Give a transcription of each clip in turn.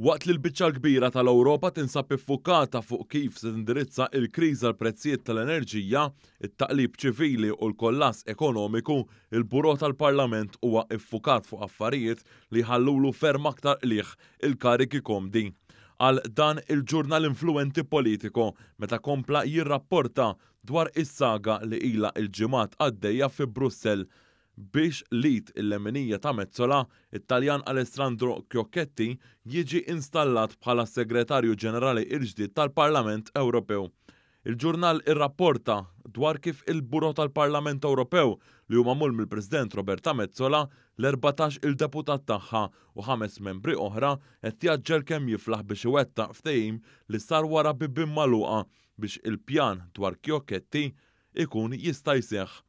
Waqt li l-biċċa kbira tal-Ewropa tinsab iffukata fuq kif se tindirizza il-kriża l prezzijiet tal-enerġija, it-taqlib ċivili u l-kollass ekonomiku, il-buro tal-Parlament huwa iffukat fuq affarijiet li ħallulu ferm aktar liħ il-kariki komdi. Għal dan il-ġurnal influenti politiko meta kompla jirrapporta dwar is-saga li ila il-ġimat għaddejja fi Brussell biex lit il-leminija ta' Mezzola, it-Taljan Alessandro Chiocchetti jiġi installat bħala segretarju ġenerali il-ġdid tal-Parlament Ewropew. Il-ġurnal irrapporta dwar kif il-Buro tal-Parlament Ewropew li huma mul mill-President Roberta Mezzola l-14 il-deputat tagħha u ħames membri oħra qed jaġġel kemm jiflaħ biex iwettaq ftehim li sar wara bibim maluqa biex il-pjan dwar Kjoketti ikun jista' jseħħ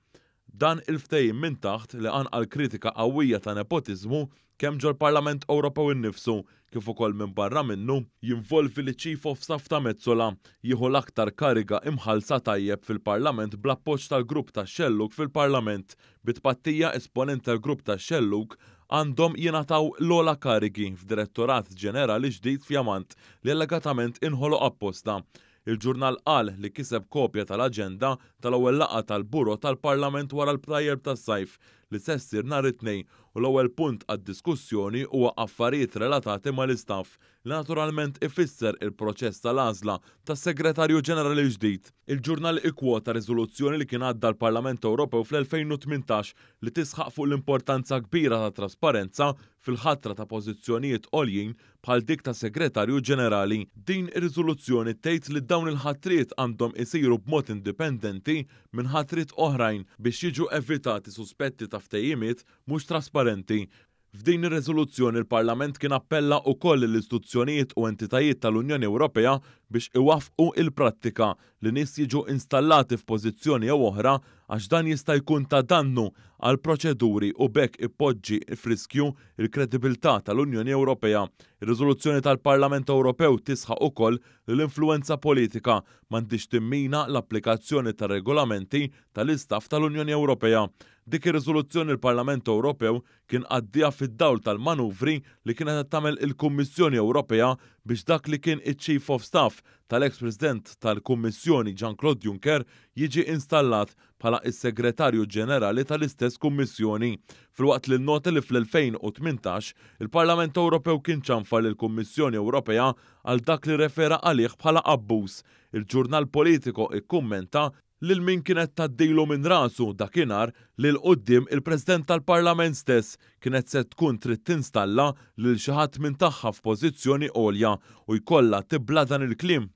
Dan il-ftejim minn taħt li għal kritika qawwija ta' nepotizmu kemm ġol parlament Ewropew innifsu kif ukoll minn barra minnu jinvolvi li Chief of Staff ta' Mezzola jieħu l-aktar kariga imħalsa tajjeb fil-Parlament bl-appoġġ tal-grupp ta' Xelluk fil-Parlament bitpattija esponent tal-grupp ta' Xelluk għandhom jenataw l-ola karigi f'Direttorat Ġenerali ġdid fjamant li allegatament inħolo apposta Il-ġurnal qal li kiseb kopja tal-aġenda tal-ewwel laqgħa tal-Buro tal-Parlament wara l prajer tas-sajf li se ssir nhar it-tnejn u l-ewwel punt għad-diskussjoni huwa affarijiet relatati mal-istaff li naturalment ifisser il-proċess tal-għażla tas-Segretarju Ġenerali ġdid. Il-ġurnal ikwota riżoluzzjoni li kien għadda l-Parlament Ewropew fl-2018 li tisħaq fuq l-importanza kbira ta' trasparenza fil-ħatra ta' pożizzjonijiet għoljin bħal dik ta' Segretarju Ġenerali. Din ir-riżoluzzjoni tgħid li dawn il-ħatriet għandhom isiru b'mod indipendenti minn ħatriet oħrajn biex jiġu evitati suspetti ta' tal-ftejimit mhux trasparenti. F'din ir-reżoluzzjoni il-Parlament kien appella wkoll l-istituzzjonijiet u entitajiet tal-Unjoni Ewropea biex iwaffqu il-prattika li nies jiġu installati f'pożizzjoni jew oħra għax dan jista' jkun ta' dannu għal proċeduri u bekk ipoġġi friskju il-kredibilità tal-Unjoni Ewropea. Ir-riżoluzzjoni tal-Parlament Ewropew tisħa ukoll l-influenza politika m'għandix timmina l-applikazzjoni tar regolamenti tal-istaff tal-Unjoni Ewropea. Dik ir-riżoluzzjoni l-Parlament Ewropew kien għaddija fid-dawl tal-manuvri li kienet tagħmel il-Kummissjoni Ewropea biex dak li kien il-Chief of Staff tal-ex-President tal-Kummissjoni Jean-Claude Juncker jiġi installat bħala is-Segretarju Ġenerali tal-istess Kummissjoni. Fil-waqt li noti li fl-2018 il-Parlament Ewropew kien ċanfar l kummissjoni Ewropea għal dak li refera għalih bħala abbuż. Il-ġurnal politiko ikkummenta lil min kienet taddejlu minn rasu dakinhar li l-qoddim il-President tal-Parlament stess kienet se tkun trid tinstalla lil xi ħadd minn tagħha f'pożizzjoni olja u jkollha tibla dan il-klim